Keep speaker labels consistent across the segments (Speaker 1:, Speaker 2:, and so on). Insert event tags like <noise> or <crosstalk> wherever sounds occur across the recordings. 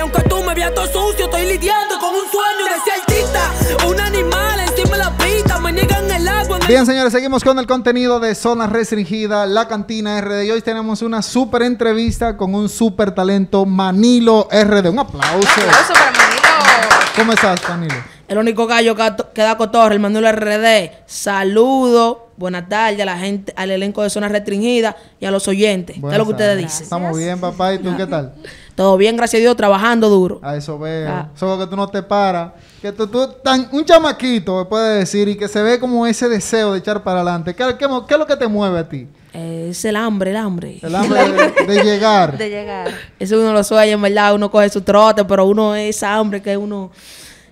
Speaker 1: aunque tú me veas sucio, estoy lidiando con un sueño de Un animal encima la pista, me niegan el agua. Bien,
Speaker 2: señores, seguimos con el contenido de Zona Restringida, La Cantina RD. Y hoy tenemos una súper entrevista con un súper talento, Manilo RD. Un aplauso. Un aplauso
Speaker 1: Manilo.
Speaker 2: ¿Cómo estás, Manilo?
Speaker 1: El único gallo que da cotorre, el Manilo RD. Saludo buenas tardes a la gente, al elenco de Zona Restringida y a los oyentes. ¿Qué es lo que ustedes dicen? Estamos bien, papá. ¿Y tú qué tal? <laughs> Todo bien, gracias a Dios,
Speaker 2: trabajando duro. A eso veo. Ah. Solo que tú no te paras. Que tú, tan, un chamaquito, me puedes decir, y que se ve como ese deseo de echar para adelante. ¿Qué, es lo que te mueve a ti?
Speaker 1: es el hambre, el hambre. El hambre de, llegar. <laughs> De Eso uno lo sueña, en verdad. Uno coge su trote, pero uno es hambre que uno...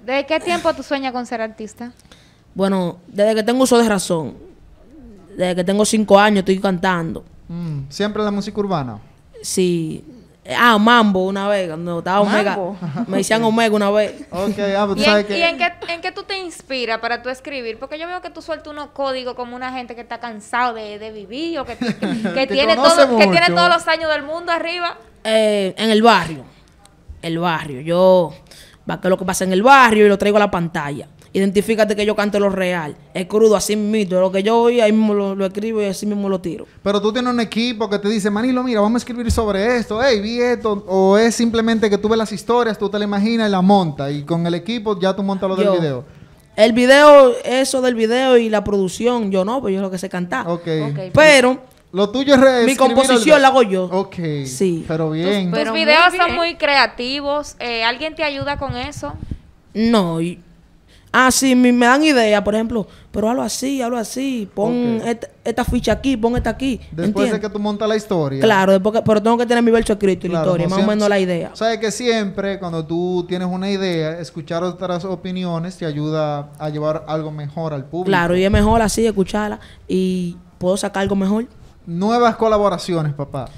Speaker 3: ¿De qué tiempo tú sueñas con ser artista?
Speaker 1: Bueno, desde que tengo uso de razón. Desde que tengo cinco años estoy cantando. Mm, ¿Siempre la música urbana? Sí, Ah, Mambo una vez, cuando estaba Omega. Me decían Omega una vez. <laughs> ok, ah, pues ¿Y, en, que... ¿y en,
Speaker 3: qué, en, tú te inspiras para tú escribir? Porque yo veo que tú sueltas unos códigos como una gente que está cansado de, vivir o que, <laughs> tiene
Speaker 1: todo, que tiene todos los
Speaker 3: años del mundo arriba.
Speaker 1: Eh, en el barrio. El barrio. Yo va que lo que pasa en el barrio y lo traigo a la pantalla. Identifícate que yo canto lo real. Es crudo, así mismo. Lo que yo oí, ahí mismo lo, escribo y así mismo lo tiro. Pero
Speaker 2: tú tienes un equipo que te dice, Manilo, mira, vamos a escribir sobre esto. Hey, vi esto. O es simplemente que tú ves las historias, tú te la imaginas y la montas. Y con el equipo ya tú montas lo del video. El video,
Speaker 1: eso del video y la producción, yo no, pues yo lo que sé cantar. Ok. Pues. pero lo tuyo es Mi composición la hago yo. Ok. Sí. Pero bien. Tus, videos son
Speaker 3: muy creativos. Eh, ¿Alguien te ayuda con eso?
Speaker 1: No, Ah, sí, me, dan idea, por ejemplo, pero hazlo así, hazlo así, pon esta, ficha aquí, pon esta aquí. Después es que tú montas la historia. Claro, pero tengo que tener mi verso escrito y la historia, más o menos la idea. Sabes que
Speaker 2: siempre cuando tú tienes una idea, escuchar otras opiniones te ayuda a llevar
Speaker 1: algo mejor al público. Claro, y es mejor así escucharla y puedo sacar algo mejor. Nuevas colaboraciones, papá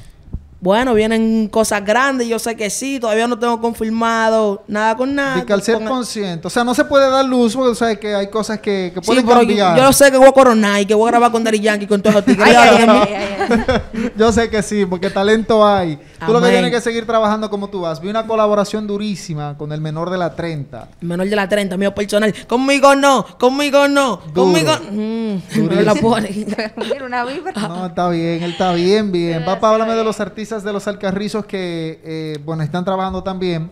Speaker 1: bueno, vienen cosas grandes, yo sé que sí, todavía no tengo confirmado nada con nada. Y que al ser consciente, o sea, no se puede dar luz porque sabes que hay
Speaker 2: cosas que, que pueden sí, cambiar. Yo, lo
Speaker 1: sé que voy a coronar y que voy a grabar con Dari Yankee con todos los tigres.
Speaker 2: yo sé que sí, porque talento hay. Tú lo que tienes que seguir trabajando como tú vas. Vi una colaboración durísima con el menor de la 30. menor de la 30, mío personal. Conmigo no, conmigo no, conmigo. Mm, <laughs> no, está bien, él está bien, bien. Papá, háblame de los artistas de los Alcarrizos que, eh, bueno, están trabajando también,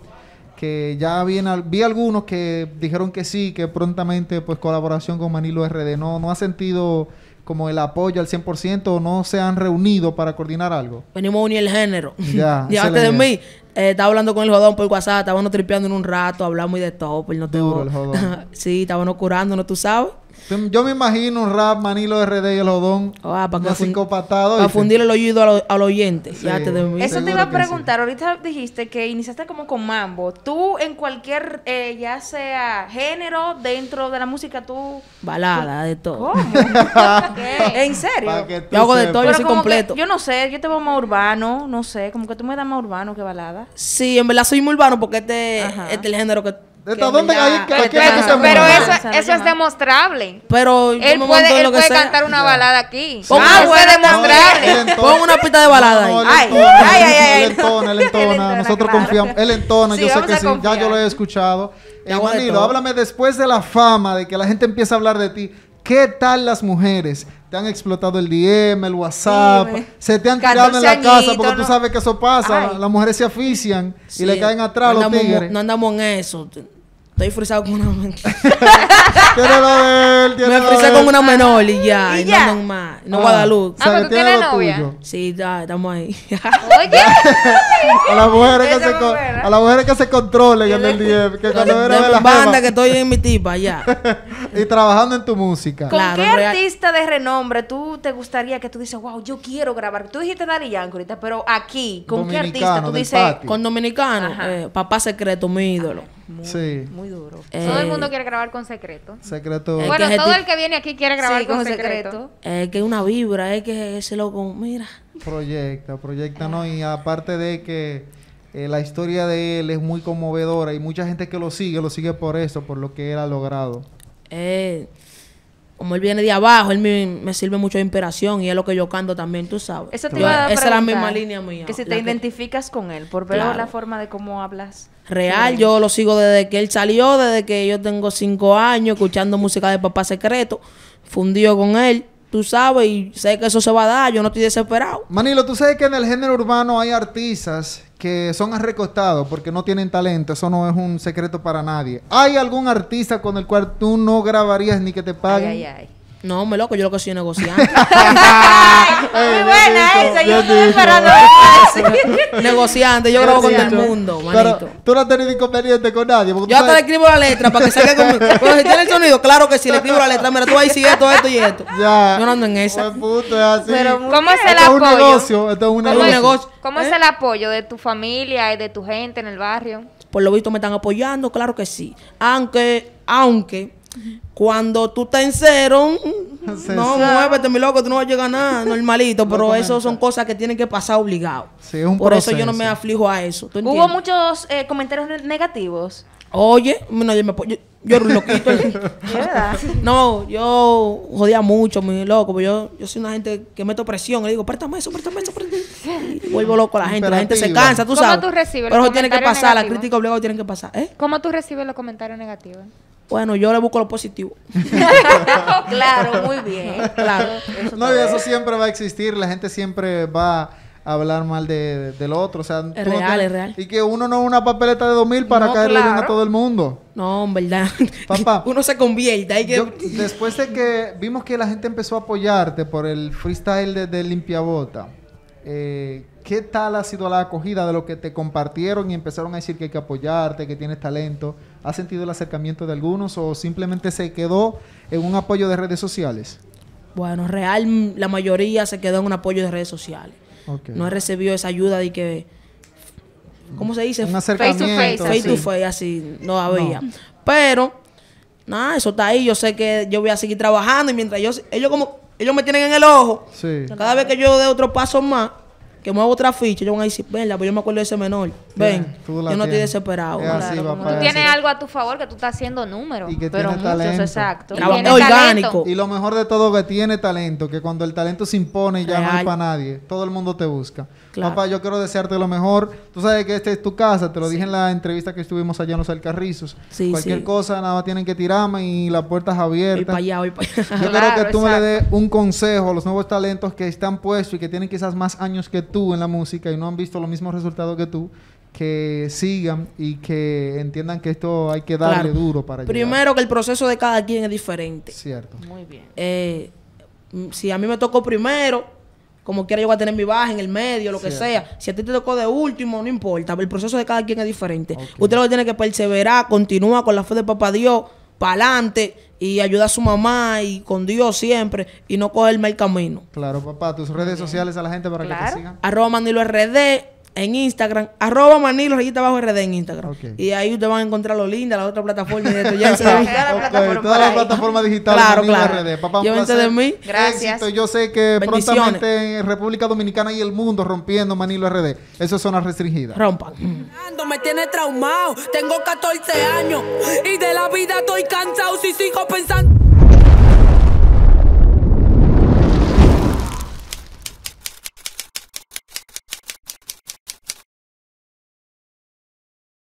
Speaker 2: que ya vi algunos que dijeron que sí, que prontamente, pues, colaboración con Manilo RD. No, no ha sentido como el apoyo al 100% o no se han reunido para coordinar algo?
Speaker 1: Venimos a unir el género. Ya. <laughs> antes de mí. Eh, estaba hablando con el jodón por WhatsApp, estábamos tripeando en un rato, hablamos y de todo, pues no te el <laughs> sí, estábamos curándonos, tú sabes.
Speaker 2: Yo me imagino un rap, Manilo RD y el Odón. Ah, para que fundir el
Speaker 1: oído al, oyente. Eso te iba a preguntar. Ahorita dijiste que iniciaste como con mambo. Tú, en cualquier, eh, ya sea género, dentro de la música, tú. Balada, de todo. <laughs> ¿En serio? Yo hago de todo, yo soy completo. Yo no sé, yo te veo más urbano, no sé. Como que tú me das más urbano que balada. Sí, en verdad soy muy urbano porque este, este es el género que dónde hay que Pero
Speaker 3: eso, es demostrable.
Speaker 1: Pero él puede, cantar una balada aquí. Ah, puede
Speaker 3: Pon una pista de balada ahí. Él entona,
Speaker 2: él entona. Nosotros confiamos. Él entona, yo sé que Ya yo lo he escuchado. Juanilo, háblame después de la fama, de que la gente empieza a hablar de ti. ¿Qué tal las mujeres? Te han explotado el DM, el WhatsApp, se te han tirado en la casa porque tú sabes que eso pasa. Las mujeres se asfixian y le caen atrás los tigres. No
Speaker 1: andamos en eso. Estoy frisado con una menor. <laughs>
Speaker 2: tiene lo de él, tiene Me frisé con una ah, menor y ya, no normal. No ah. Guadalupe. Ah, tú tienes
Speaker 1: Sí, ya, estamos ahí. <laughs> Oye. <laughs> a las mujeres que se a las mujeres que se controlen en el que cuando banda que estoy en mi tipa ya.
Speaker 2: y trabajando en tu música. ¿Con qué
Speaker 3: artista de renombre tú te gustaría que tú dices, "Wow, yo quiero grabar"? Tú dijiste Dari Yanko ahorita, pero aquí, ¿con qué artista tú dices? Con
Speaker 1: dominicano, eh, papá secreto, mi ídolo muy, sí. muy duro. Eh, todo el mundo eh,
Speaker 3: quiere grabar con secreto. Secreto. Eh, bueno, todo el que viene aquí quiere grabar con, secreto.
Speaker 1: Es que es una vibra, es que ese loco, mira.
Speaker 2: Proyecta, proyecta, ¿no? Y aparte de que la historia de él es muy conmovedora y mucha gente que lo sigue, lo sigue por eso, por lo que él ha logrado.
Speaker 1: Eh, como él viene de abajo, él me, sirve mucho de inspiración y es lo que yo canto también, tú sabes. Esa es la misma línea mía. Que si te identificas con él, por ver la forma de cómo hablas. Real, yo lo sigo desde que él salió, desde que yo tengo cinco años, escuchando música de Papá Secreto, fundido con él tú sabes, y sé que eso se va a dar, yo no estoy desesperado. Manilo, tú sabes que en el género urbano hay artistas que son arrecostados porque no
Speaker 2: tienen talento, eso no es un secreto para nadie. ¿Hay algún artista con el cual tú no grabarías
Speaker 1: ni que te paguen? Ay, ay, ay. No, me loco, yo lo que soy negociante. <laughs> muy buena esa, yo estoy esperando <laughs> negociante, yo grabo con todo el mundo, manito. tú no has tenido inconveniente con nadie. yo hasta le escribo la letra para que salga conmigo. <laughs> Pero si tiene el sonido, claro que sí, le escribo la letra. Mira, tú ahí decir esto, esto y esto. Ya. Yo no ando en esa. Pues, es Pero, ¿Cómo es el apoyo? Esto es un negocio, esto es un ¿Cómo negocio.
Speaker 3: ¿Cómo es ¿Eh? el apoyo de tu familia y de tu gente en el barrio?
Speaker 1: Por lo visto me están apoyando, claro que sí. Aunque, aunque cuando tú estás en cero, mm, <laughs> no, muévete, mi loco, tú no vas a llegar a nada, <laughs> normalito, pero eso son cosas que tienen que pasar obligado. Por eso yo no me aflijo a eso. Hubo muchos eh, comentarios negativos. Oye, no, yo, me, yo, yo <laughs> no, yo jodía mucho, mi loco. Yo, yo soy una gente que meto presión. Le digo, préstame
Speaker 3: eso, préstame eso, eso. vuelvo loco a la gente. La gente se cansa, ¿Cómo sabes. tú recibes Pero eso tiene que pasar, negativos? la
Speaker 1: crítica tienen que pasar. ¿Eh?
Speaker 3: ¿Cómo tú recibes los comentarios negativos?
Speaker 1: Bueno, yo le busco lo positivo. <laughs> claro, muy bien. Eso no, eso siempre va a existir. La
Speaker 2: gente siempre va a hablar mal de, del otro. O sea, Y que uno no es una papeleta
Speaker 1: de 2000 para caerle bien a todo el mundo. No, en verdad. <laughs> uno se convierte
Speaker 2: después de que vimos que la gente empezó a apoyarte por el freestyle de, de Limpiabota, eh, ¿qué tal ha sido la acogida de lo que te compartieron y empezaron a decir que hay que apoyarte, que tienes talento? ¿Ha sentido el acercamiento de algunos o simplemente se quedó en un apoyo de redes sociales?
Speaker 1: Bueno, real, la mayoría se quedó en un apoyo de redes sociales. No No recibió esa ayuda de que. ¿Cómo se dice? Un acercamiento. Face to face. Face to face, así. No había. Pero, nada, eso está ahí. Yo sé que yo voy a seguir trabajando y mientras yo. Ellos, Ellos me tienen en el ojo. Cada vez que yo dé otro paso más, que mueva otra ficha, yo a decir, pues yo me acuerdo de ese menor. Ven, yo no estoy desesperado. tú tienes
Speaker 3: algo a tu favor que tú estás haciendo números, y pero muchos, exacto.
Speaker 2: Y lo mejor de todo que tiene talento, que cuando el talento se impone ya no hay para nadie, todo el mundo te busca. Papá, yo quiero desearte lo mejor. Tú sabes que esta es tu casa, te lo dije en la entrevista que estuvimos allá en los Alcarrizos. Cualquier cosa, nada tienen que tirarme y la puerta es abierta.
Speaker 1: Yo quiero que tú me le
Speaker 2: des un consejo a los nuevos talentos que están puestos y que tienen quizás más años que tú tú en la música y no han visto los mismos resultados que tú, que sigan y que entiendan que esto hay que darle duro para Primero
Speaker 1: que el proceso de cada quien es diferente. Cierto. Muy bien. Eh, mm, si a mí me tocó primero, como quiera yo voy a tener mi baja en el medio, lo que sea. Si a ti te tocó de último, no importa. El proceso de cada quien es diferente. Usted lo tiene que perseverar, continúa con la fe de papá Dios y ayuda a su mamá y con Dios siempre y no coger mal camino. Claro, papá, tus redes sociales a la gente para que te sigan. Arroba Manilo RD, en Instagram, arroba Manilo, abajo RD en Instagram. Y ahí ustedes van a encontrar lo linda, la otra plataforma. Y esto, ya se <laughs> Todas las plataformas
Speaker 2: digitales. Claro, RD. Papá, de mí.
Speaker 1: Gracias. Yo sé que prontamente en República
Speaker 2: Dominicana y el mundo rompiendo Manilo RD. Eso es zona restringida. Rompan.
Speaker 1: Me tiene traumado. Tengo 14 años y de la vida estoy cansado. Si sigo pensando.